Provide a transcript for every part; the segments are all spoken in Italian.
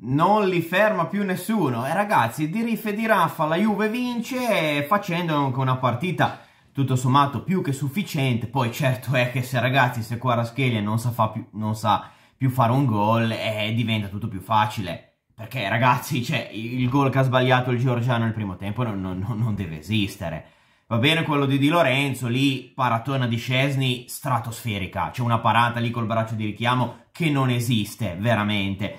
non li ferma più nessuno. E ragazzi, di riffe e di raffa la Juve vince facendo anche una partita tutto sommato più che sufficiente. Poi certo è che se ragazzi, se Quaraschelia non sa, più, non sa più fare un gol, eh, diventa tutto più facile. Perché ragazzi, cioè, il gol che ha sbagliato il Giorgiano nel primo tempo non, non, non deve esistere. Va bene quello di Di Lorenzo, lì paratona di Cesni stratosferica. C'è una parata lì col braccio di richiamo che non esiste, veramente.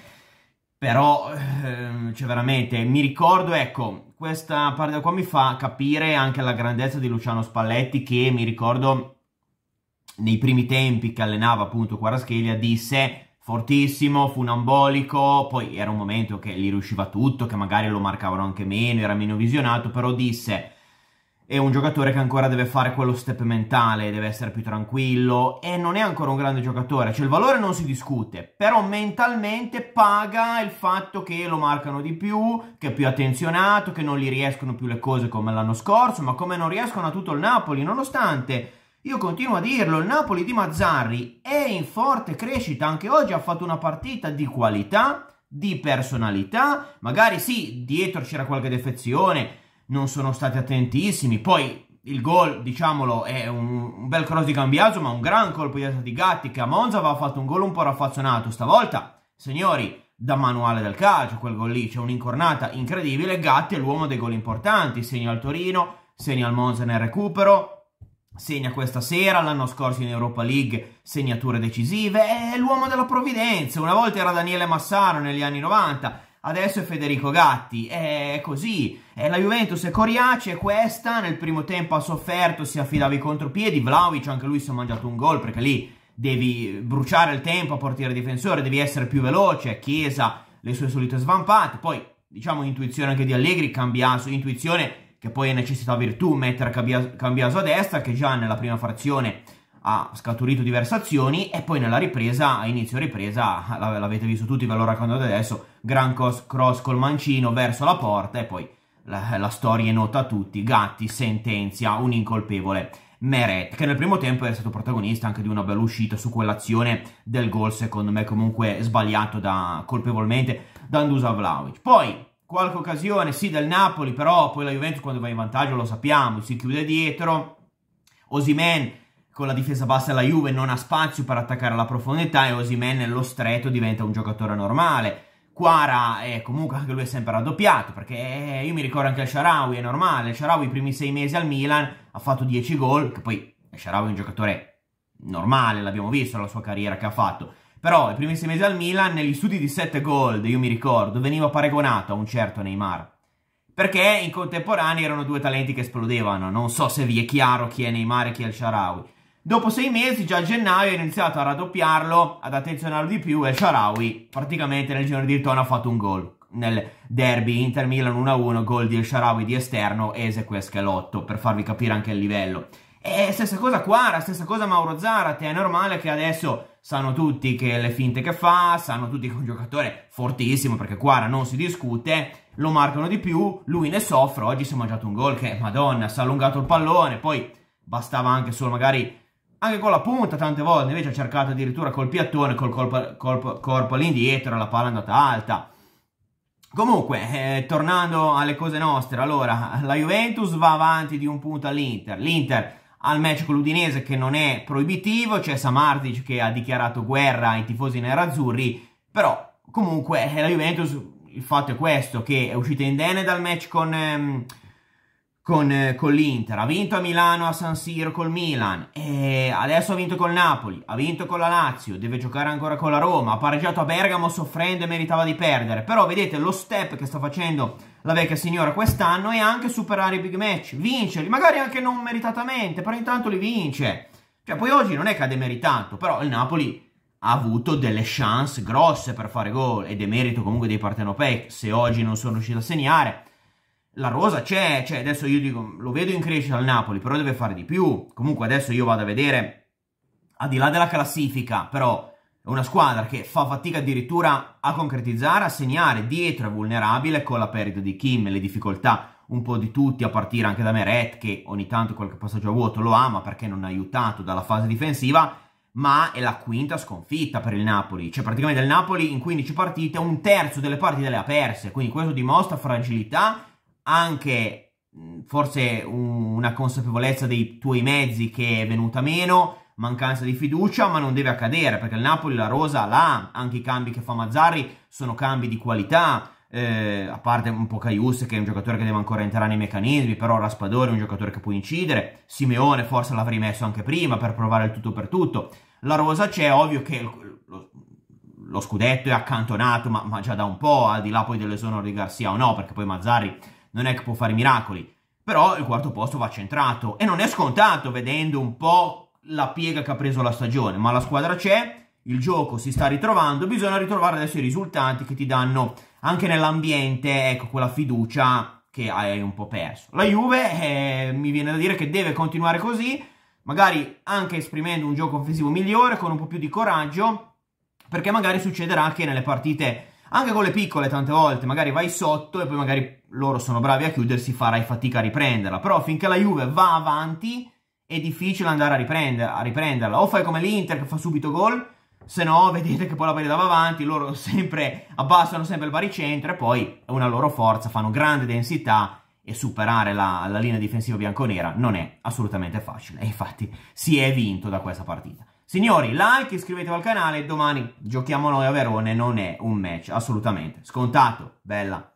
Però, ehm, cioè veramente, mi ricordo, ecco, questa parte qua mi fa capire anche la grandezza di Luciano Spalletti che mi ricordo nei primi tempi che allenava appunto Quaraschelia disse fortissimo, funambolico, poi era un momento che gli riusciva tutto, che magari lo marcavano anche meno, era meno visionato, però disse è un giocatore che ancora deve fare quello step mentale, deve essere più tranquillo e non è ancora un grande giocatore, cioè il valore non si discute, però mentalmente paga il fatto che lo marcano di più, che è più attenzionato, che non gli riescono più le cose come l'anno scorso, ma come non riescono a tutto il Napoli, nonostante io continuo a dirlo, il Napoli di Mazzarri è in forte crescita, anche oggi ha fatto una partita di qualità, di personalità, magari sì, dietro c'era qualche defezione, non sono stati attentissimi. Poi il gol, diciamolo, è un, un bel cross di cambiaggio, ma un gran colpo di testa di Gatti che a Monza aveva fatto un gol un po' raffazzonato. Stavolta, signori, da manuale del calcio quel gol lì, c'è un'incornata incredibile. Gatti è l'uomo dei gol importanti, segna al Torino, segna al Monza nel recupero. Segna questa sera, l'anno scorso in Europa League segnature decisive, è l'uomo della provvidenza. Una volta era Daniele Massaro negli anni 90, adesso è Federico Gatti, è così, è la Juventus, è Coriace, è questa, nel primo tempo ha sofferto, si affidava i contropiedi, Vlaovic anche lui si è mangiato un gol perché lì devi bruciare il tempo a portiere difensore, devi essere più veloce, Chiesa le sue solite svampate, poi diciamo intuizione anche di Allegri, Cambiaso, intuizione che poi è necessità virtù mettere Cambiaso a destra che già nella prima frazione ha scaturito diverse azioni e poi nella ripresa, a inizio ripresa, l'avete visto tutti, ve lo raccontate adesso, gran cross col mancino verso la porta e poi la, la storia è nota a tutti, Gatti sentenzia un incolpevole Meret, che nel primo tempo è stato protagonista anche di una bella uscita su quell'azione del gol, secondo me comunque sbagliato da, colpevolmente da Andusa Vlaovic. Poi qualche occasione sì del Napoli, però poi la Juventus quando va in vantaggio lo sappiamo, si chiude dietro, Osimen con la difesa bassa la Juve non ha spazio per attaccare alla profondità e Osimen nello stretto diventa un giocatore normale. Quara è comunque anche lui è sempre raddoppiato perché eh, io mi ricordo anche il Sharawi, è normale, il Sharawi i primi sei mesi al Milan ha fatto 10 gol, che poi il Sharawi è un giocatore normale, l'abbiamo visto la sua carriera che ha fatto. Però i primi sei mesi al Milan, negli studi di 7 gol, io mi ricordo, veniva paragonato a un certo Neymar. Perché in contemporanea erano due talenti che esplodevano, non so se vi è chiaro chi è Neymar e chi è il Sharawi Dopo sei mesi, già a gennaio, ha iniziato a raddoppiarlo, ad attenzionarlo di più e Sharawi praticamente nel giro di ritorno ha fatto un gol nel derby Inter Milan 1-1, gol di El Sharawi di esterno e Ezequiel 8 per farvi capire anche il livello. E stessa cosa Quara, stessa cosa Mauro Zarate, è normale che adesso sanno tutti che le finte che fa, sanno tutti che è un giocatore fortissimo perché Quara non si discute, lo marcano di più, lui ne soffre, oggi si è mangiato un gol che madonna, si è allungato il pallone, poi bastava anche solo magari anche con la punta tante volte invece ha cercato addirittura col piattone, col colpo, colpo, corpo all'indietro, la palla è andata alta. Comunque, eh, tornando alle cose nostre, allora, la Juventus va avanti di un punto all'Inter. L'Inter ha il match con l'Udinese che non è proibitivo, c'è Samardic che ha dichiarato guerra ai tifosi nerazzurri, però comunque eh, la Juventus, il fatto è questo, che è uscita indenne dal match con... Ehm, con, eh, con l'Inter, ha vinto a Milano, a San Siro col Milan, e adesso ha vinto col Napoli, ha vinto con la Lazio, deve giocare ancora con la Roma, ha pareggiato a Bergamo soffrendo e meritava di perdere, però vedete lo step che sta facendo la vecchia signora quest'anno è anche superare i big match, vincerli, magari anche non meritatamente, però intanto li vince. Cioè poi oggi non è che ha demeritato, però il Napoli ha avuto delle chance grosse per fare gol ed è merito comunque dei partenopei se oggi non sono riusciti a segnare la rosa c'è, cioè adesso io dico, lo vedo in crescita al Napoli, però deve fare di più. Comunque adesso io vado a vedere, al di là della classifica, però è una squadra che fa fatica addirittura a concretizzare, a segnare, dietro è vulnerabile con la perdita di Kim, le difficoltà un po' di tutti, a partire anche da Meret, che ogni tanto qualche passaggio a vuoto lo ama perché non ha aiutato dalla fase difensiva, ma è la quinta sconfitta per il Napoli. Cioè praticamente il Napoli in 15 partite un terzo delle partite le ha perse, quindi questo dimostra fragilità anche mm, forse una consapevolezza dei tuoi mezzi che è venuta meno, mancanza di fiducia, ma non deve accadere perché il Napoli la rosa l'ha, anche i cambi che fa Mazzarri sono cambi di qualità, eh, a parte un po' Caius che è un giocatore che deve ancora entrare nei meccanismi, però Raspadori è un giocatore che può incidere, Simeone forse l'avrei messo anche prima per provare il tutto per tutto, la rosa c'è, ovvio che lo, lo scudetto è accantonato, ma, ma, già da un po', al di là poi dell'esonero di Garcia o no, perché poi Mazzari non è che può fare miracoli. Però il quarto posto va centrato e non è scontato vedendo un po' la piega che ha preso la stagione, ma la squadra c'è, il gioco si sta ritrovando, bisogna ritrovare adesso i risultati che ti danno anche nell'ambiente, ecco, quella fiducia che hai un po' perso. La Juve eh, mi viene da dire che deve continuare così, magari anche esprimendo un gioco offensivo migliore, con un po' più di coraggio, perché magari succederà che nelle partite anche con le piccole tante volte magari vai sotto e poi magari loro sono bravi a chiudersi, farai fatica a riprenderla. Però finché la Juve va avanti è difficile andare a, riprender a riprenderla. O fai come l'Inter che fa subito gol, se no vedete che poi la partita va avanti, loro sempre abbassano sempre il baricentro e poi è una loro forza, fanno grande densità e superare la, la linea difensiva bianconera non è assolutamente facile. E infatti si è vinto da questa partita. Signori, like, iscrivetevi al canale, e domani giochiamo noi a Verone, non è un match, assolutamente. Scontato, bella.